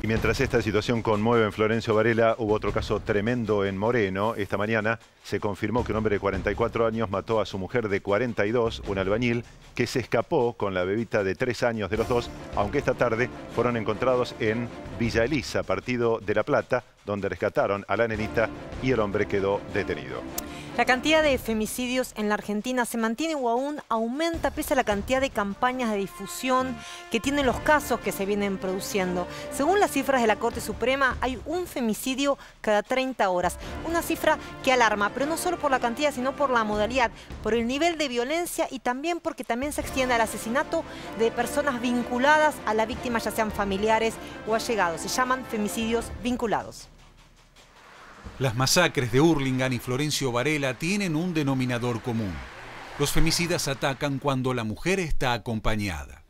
Y mientras esta situación conmueve en Florencio Varela, hubo otro caso tremendo en Moreno. Esta mañana se confirmó que un hombre de 44 años mató a su mujer de 42, un albañil, que se escapó con la bebita de 3 años de los dos, aunque esta tarde fueron encontrados en Villa Elisa, partido de La Plata, donde rescataron a la nenita y el hombre quedó detenido. La cantidad de femicidios en la Argentina se mantiene o aún aumenta pese a la cantidad de campañas de difusión que tienen los casos que se vienen produciendo. Según las cifras de la Corte Suprema, hay un femicidio cada 30 horas. Una cifra que alarma, pero no solo por la cantidad, sino por la modalidad, por el nivel de violencia y también porque también se extiende al asesinato de personas vinculadas a la víctima, ya sean familiares o allegados. Se llaman femicidios vinculados. Las masacres de Urlingan y Florencio Varela tienen un denominador común. Los femicidas atacan cuando la mujer está acompañada.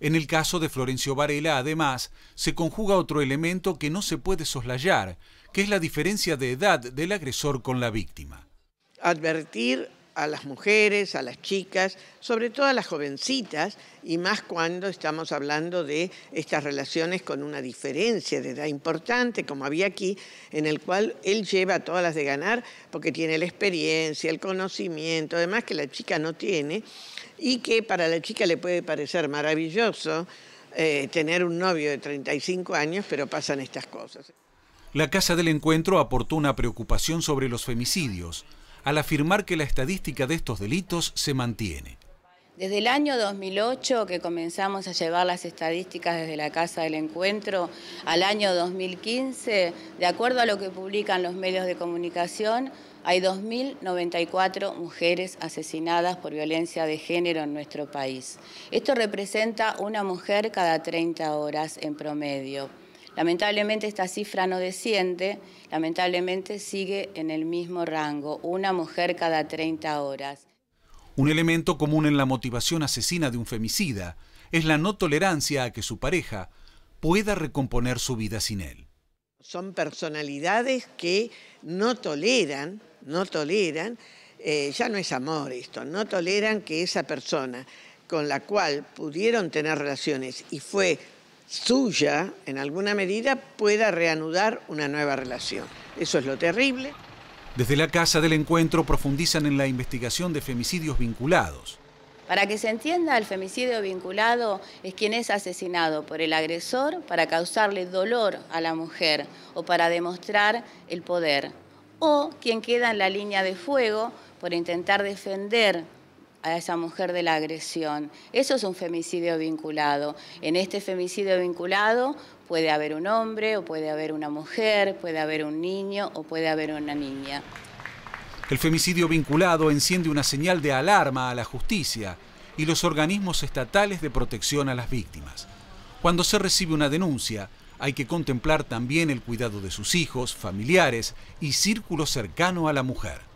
En el caso de Florencio Varela, además, se conjuga otro elemento que no se puede soslayar, que es la diferencia de edad del agresor con la víctima. Advertir a las mujeres, a las chicas, sobre todo a las jovencitas, y más cuando estamos hablando de estas relaciones con una diferencia de edad importante, como había aquí, en el cual él lleva todas las de ganar porque tiene la experiencia, el conocimiento, además que la chica no tiene, y que para la chica le puede parecer maravilloso eh, tener un novio de 35 años, pero pasan estas cosas. La Casa del Encuentro aportó una preocupación sobre los femicidios al afirmar que la estadística de estos delitos se mantiene. Desde el año 2008 que comenzamos a llevar las estadísticas desde la Casa del Encuentro al año 2015, de acuerdo a lo que publican los medios de comunicación, hay 2.094 mujeres asesinadas por violencia de género en nuestro país. Esto representa una mujer cada 30 horas en promedio. Lamentablemente esta cifra no desciende, lamentablemente sigue en el mismo rango, una mujer cada 30 horas. Un elemento común en la motivación asesina de un femicida es la no tolerancia a que su pareja pueda recomponer su vida sin él. Son personalidades que no toleran, no toleran, eh, ya no es amor esto, no toleran que esa persona con la cual pudieron tener relaciones y fue suya, en alguna medida, pueda reanudar una nueva relación. Eso es lo terrible. Desde la Casa del Encuentro profundizan en la investigación de femicidios vinculados. Para que se entienda, el femicidio vinculado es quien es asesinado por el agresor para causarle dolor a la mujer o para demostrar el poder, o quien queda en la línea de fuego por intentar defender a esa mujer de la agresión. Eso es un femicidio vinculado. En este femicidio vinculado puede haber un hombre o puede haber una mujer, puede haber un niño o puede haber una niña. El femicidio vinculado enciende una señal de alarma a la justicia y los organismos estatales de protección a las víctimas. Cuando se recibe una denuncia, hay que contemplar también el cuidado de sus hijos, familiares y círculo cercano a la mujer.